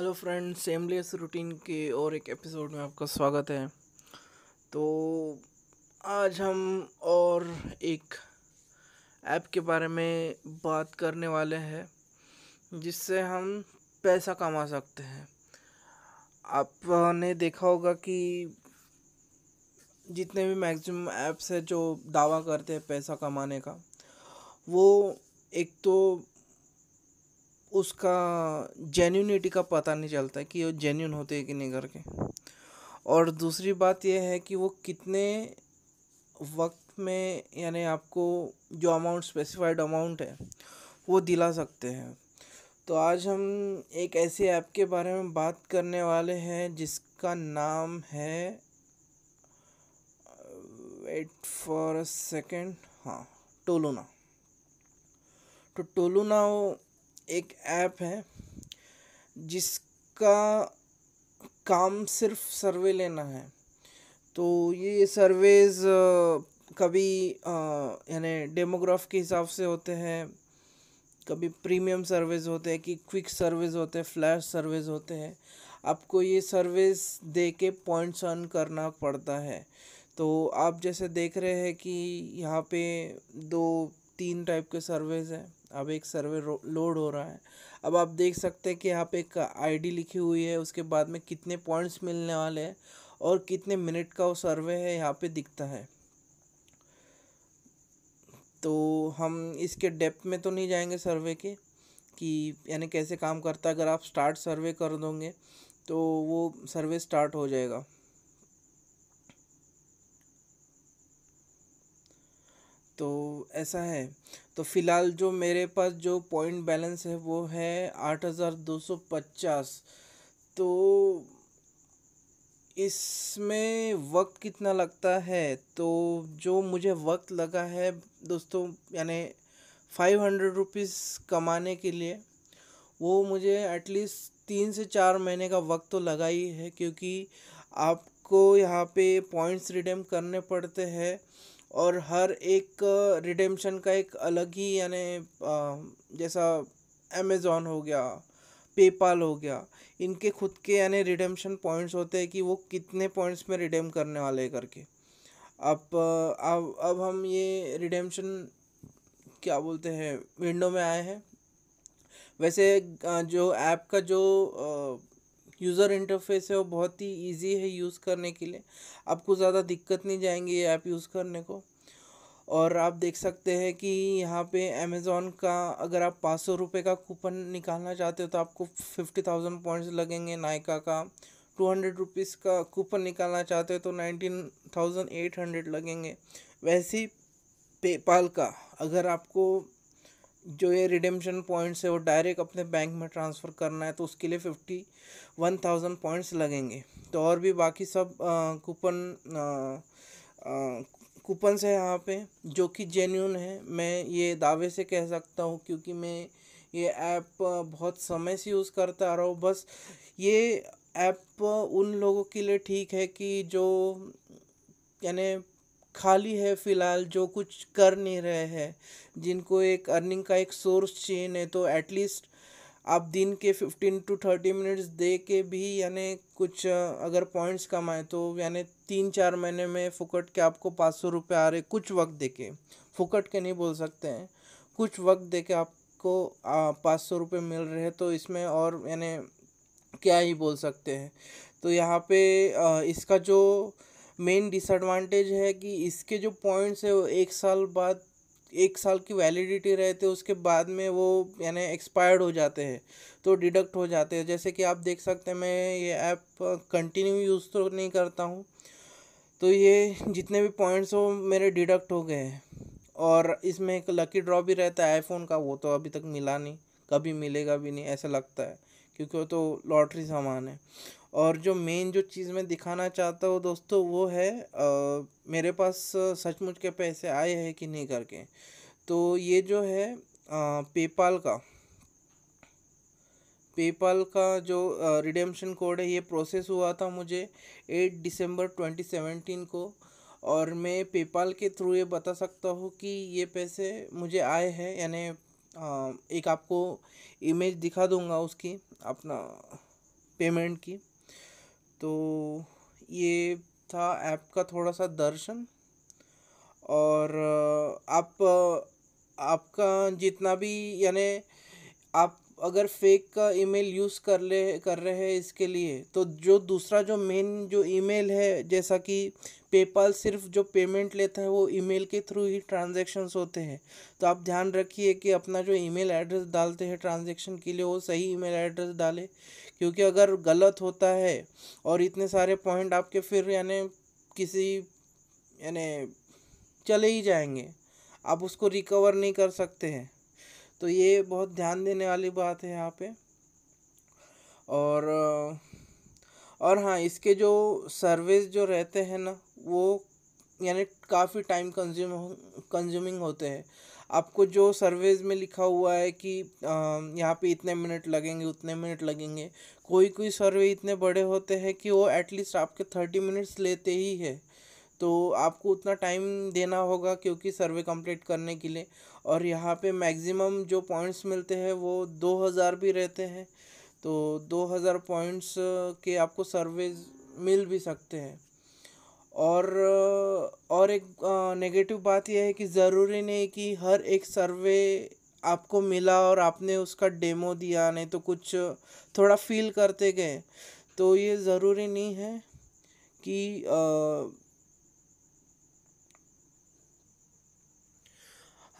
hello friend seamless routine के और एक एपिसोड में आपका स्वागत है तो आज हम और एक ऐप के बारे में बात करने वाले हैं जिससे हम पैसा कमा सकते हैं आपने देखा होगा कि जितने भी मैक्सिमम ऐप्स हैं जो दावा करते हैं पैसा कमाने का वो एक तो उसका जेन्यूनिटी का पता नहीं चलता कि वो जेन्यून होते हैं कि नहीं करके और दूसरी बात यह है कि वो कितने वक्त में यानी आपको जो अमाउंट स्पेसिफाइड अमाउंट है वो दिला सकते हैं तो आज हम एक ऐसे ऐप के बारे में बात करने वाले हैं जिसका नाम है वेट फॉर अ सेकेंड हाँ टोलूना तो टोलूना एक ऐप है जिसका काम सिर्फ सर्वे लेना है तो ये सर्वेज कभी यानी डेमोग्राफ के हिसाब से होते हैं कभी प्रीमियम सर्वेज होते हैं कि क्विक सर्वेज होते हैं फ्लैश सर्वेज होते हैं आपको ये सर्वेज दे के पॉइंट्स अर्न करना पड़ता है तो आप जैसे देख रहे हैं कि यहाँ पे दो तीन टाइप के सर्वेज हैं अब एक सर्वर लोड हो रहा है अब आप देख सकते हैं कि यहाँ पे एक आईडी लिखी हुई है उसके बाद में कितने पॉइंट्स मिलने वाले हैं और कितने मिनट का वो सर्वे है यहाँ पे दिखता है तो हम इसके डेप्थ में तो नहीं जाएंगे सर्वे के कि यानी कैसे काम करता है अगर आप स्टार्ट सर्वे कर दोगे तो वो सर्वे स्टार्ट हो जाएगा तो ऐसा है तो फ़िलहाल जो मेरे पास जो पॉइंट बैलेंस है वो है आठ हज़ार दो सौ पचास तो इसमें वक्त कितना लगता है तो जो मुझे वक्त लगा है दोस्तों यानी फाइव हंड्रेड रुपीज़ कमाने के लिए वो मुझे एटलीस्ट तीन से चार महीने का वक्त तो लगा ही है क्योंकि आपको यहाँ पे पॉइंट्स रिडीम करने पड़ते हैं और हर एक रिडेम्शन का एक अलग ही यानी जैसा अमेज़ोन हो गया पेपाल हो गया इनके खुद के यानी रिडेम्शन पॉइंट्स होते हैं कि वो कितने पॉइंट्स में रिडेम करने वाले करके अब अब अब हम ये रिडेम्पशन क्या बोलते हैं विंडो में आए हैं वैसे जो ऐप का जो यूज़र इंटरफेस है वो बहुत ही ईजी है यूज़ करने के लिए आपको ज़्यादा दिक्कत नहीं जाएंगी ये ऐप यूज़ करने को और आप देख सकते हैं कि यहाँ पे अमेज़ोन का अगर आप पाँच सौ रुपये का कूपन निकालना चाहते हो तो आपको फिफ्टी थाउजेंड पॉइंट्स लगेंगे नायका का टू हंड्रेड रुपीज़ का कूपन निकालना चाहते हो तो नाइनटीन थाउजेंड एट हंड्रेड लगेंगे वैसे पेपाल का अगर आपको जो ये रिडेम्पशन पॉइंट्स है वो डायरेक्ट अपने बैंक में ट्रांसफ़र करना है तो उसके लिए फिफ्टी वन थाउजेंड पॉइंट्स लगेंगे तो और भी बाकी सब आ, कूपन कूपन्स है यहाँ पे जो कि जेन्यून है मैं ये दावे से कह सकता हूँ क्योंकि मैं ये ऐप बहुत समय से यूज़ करता आ रहा हूँ बस ये ऐप उन लोगों के लिए ठीक है कि जो यानी खाली है फ़िलहाल जो कुछ कर नहीं रहे हैं जिनको एक अर्निंग का एक सोर्स चाहिए नहीं तो एटलीस्ट आप दिन के फिफ्टीन टू थर्टी मिनट्स दे के भी यानी कुछ अगर पॉइंट्स कमाए तो यानी तीन चार महीने में फुकट के आपको पाँच सौ रुपये आ रहे कुछ वक्त दे के फुकट के नहीं बोल सकते हैं कुछ वक्त दे के आपको पाँच सौ रुपये मिल रहे हैं तो इसमें और यानी क्या ही बोल सकते हैं तो यहाँ पे इसका जो मेन डिसएडवांटेज है कि इसके जो पॉइंट्स है वो एक साल बाद एक साल की वैलिडिटी रहते है उसके बाद में वो यानी एक्सपायर्ड हो जाते हैं तो डिडक्ट हो जाते हैं जैसे कि आप देख सकते हैं मैं ये ऐप कंटिन्यू यूज़ तो नहीं करता हूँ तो ये जितने भी पॉइंट्स हो मेरे डिडक्ट हो गए हैं और इसमें एक लकी ड्रॉ भी रहता है आईफोन का वो तो अभी तक मिला नहीं कभी मिलेगा भी नहीं ऐसा लगता है क्योंकि वो तो लॉटरी सामान है और जो मेन जो चीज़ मैं दिखाना चाहता हूँ दोस्तों वो है आ, मेरे पास सचमुच के पैसे आए हैं कि नहीं करके तो ये जो है पेपाल का पेपाल का जो रिडेम्पशन कोड है ये प्रोसेस हुआ था मुझे एट दिसंबर सेवेंटीन को और मैं पेपाल के थ्रू ये बता सकता हूँ कि ये पैसे मुझे आए हैं यानी एक आपको इमेज दिखा दूंगा उसकी अपना पेमेंट की तो ये था ऐप का थोड़ा सा दर्शन और आप आपका जितना भी यानी आप अगर फेक का ईमेल यूज़ कर ले कर रहे हैं इसके लिए तो जो दूसरा जो मेन जो ईमेल है जैसा कि पेपाल सिर्फ जो पेमेंट लेता है वो ईमेल के थ्रू ही ट्रांजैक्शंस होते हैं तो आप ध्यान रखिए कि अपना जो ईमेल एड्रेस डालते हैं ट्रांजैक्शन के लिए वो सही ईमेल एड्रेस डालें क्योंकि अगर गलत होता है और इतने सारे पॉइंट आपके फिर यानी किसी यानी चले ही जाएंगे आप उसको रिकवर नहीं कर सकते हैं तो ये बहुत ध्यान देने वाली बात है यहाँ पे और और हाँ इसके जो सर्विस जो रहते हैं ना वो यानी काफ़ी टाइम कंज्यूम कंज्यूमिंग होते हैं आपको जो सर्विस में लिखा हुआ है कि यहाँ पे इतने मिनट लगेंगे उतने मिनट लगेंगे कोई कोई सर्वे इतने बड़े होते हैं कि वो एटलीस्ट आपके थर्टी मिनट्स लेते ही है तो आपको उतना टाइम देना होगा क्योंकि सर्वे कंप्लीट करने के लिए और यहाँ पे मैक्सिमम जो पॉइंट्स मिलते हैं वो दो हज़ार भी रहते हैं तो दो हज़ार पॉइंट्स के आपको सर्वे मिल भी सकते हैं और और एक नेगेटिव बात यह है कि ज़रूरी नहीं कि हर एक सर्वे आपको मिला और आपने उसका डेमो दिया नहीं तो कुछ थोड़ा फील करते गए तो ये ज़रूरी नहीं है कि आ,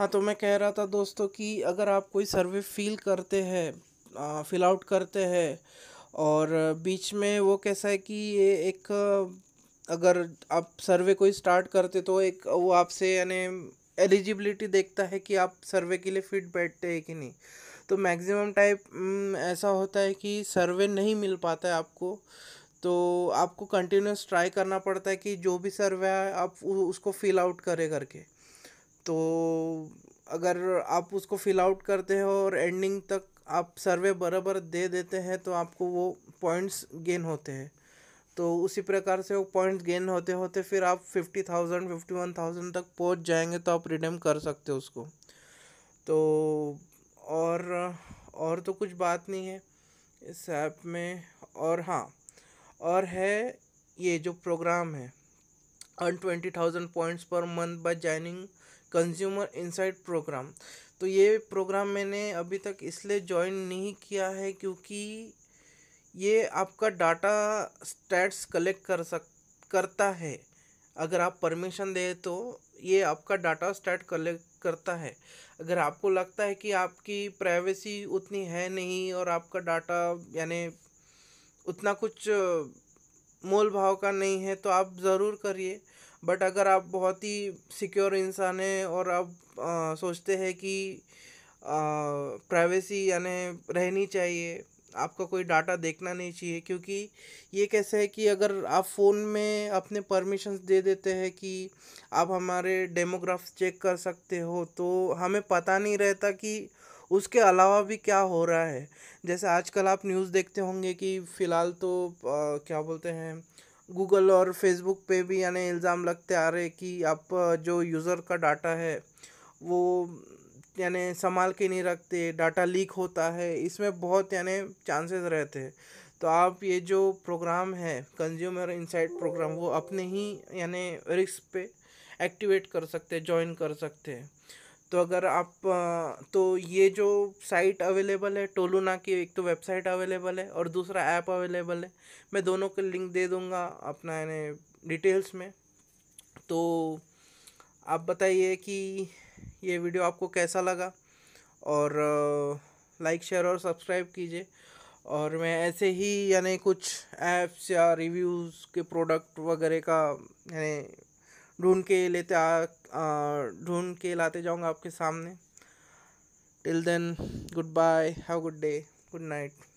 हाँ तो मैं कह रहा था दोस्तों कि अगर आप कोई सर्वे फील करते हैं फिल आउट करते हैं और बीच में वो कैसा है कि ये एक अगर आप सर्वे कोई स्टार्ट करते तो एक वो आपसे यानी एलिजिबिलिटी देखता है कि आप सर्वे के लिए फिट बैठते हैं कि नहीं तो मैक्सिमम टाइप ऐसा होता है कि सर्वे नहीं मिल पाता है आपको तो आपको कंटिन्यूस ट्राई करना पड़ता है कि जो भी सर्वे है आप उसको फिल आउट करें करके तो अगर आप उसको फिल आउट करते हो और एंडिंग तक आप सर्वे बराबर दे देते हैं तो आपको वो पॉइंट्स गेन होते हैं तो उसी प्रकार से वो पॉइंट्स गेन होते होते फिर आप fifty thousand fifty one thousand तक पहुंच जाएंगे तो आप रिडीम कर सकते हो उसको तो और और तो कुछ बात नहीं है इस ऐप में और हाँ और है ये जो प्रोग्राम है earn twenty thousand points per month by joining consumer insight program तो ये प्रोग्राम मैंने अभी तक इसलिए ज्वाइन नहीं किया है क्योंकि ये आपका डाटा स्टैट्स कलेक्ट कर सक करता है अगर आप परमिशन दें तो ये आपका डाटा स्टैट कलेक्ट करता है अगर आपको लगता है कि आपकी प्राइवेसी उतनी है नहीं और आपका डाटा यानी उतना कुछ मोल भाव का नहीं है तो आप ज़रूर करिए बट अगर आप बहुत ही सिक्योर इंसान हैं और आप आ, सोचते हैं कि प्राइवेसी यानी रहनी चाहिए आपका कोई डाटा देखना नहीं चाहिए क्योंकि ये कैसे है कि अगर आप फ़ोन में अपने परमिशंस दे देते हैं कि आप हमारे डेमोग्राफ्स चेक कर सकते हो तो हमें पता नहीं रहता कि उसके अलावा भी क्या हो रहा है जैसे आजकल आप न्यूज़ देखते होंगे कि फ़िलहाल तो आ, क्या बोलते हैं गूगल और फेसबुक पे भी यानी इल्ज़ाम लगते आ रहे कि आप जो यूज़र का डाटा है वो यानी संभाल के नहीं रखते डाटा लीक होता है इसमें बहुत यानी चांसेस रहते हैं तो आप ये जो प्रोग्राम है कंज्यूमर इनसाइट प्रोग्राम वो अपने ही यानी रिस्क पे एक्टिवेट कर सकते हैं ज्वाइन कर सकते हैं तो अगर आप तो ये जो साइट अवेलेबल है टोलूना की एक तो वेबसाइट अवेलेबल है और दूसरा ऐप अवेलेबल है मैं दोनों का लिंक दे दूँगा अपना यानी डिटेल्स में तो आप बताइए कि ये वीडियो आपको कैसा लगा और लाइक शेयर और सब्सक्राइब कीजिए और मैं ऐसे ही यानी कुछ ऐप्स या रिव्यूज़ के प्रोडक्ट वगैरह का यानी ढूंढ के लेते ढूंढ के लाते जाऊँगा आपके सामने till then good bye have good day good night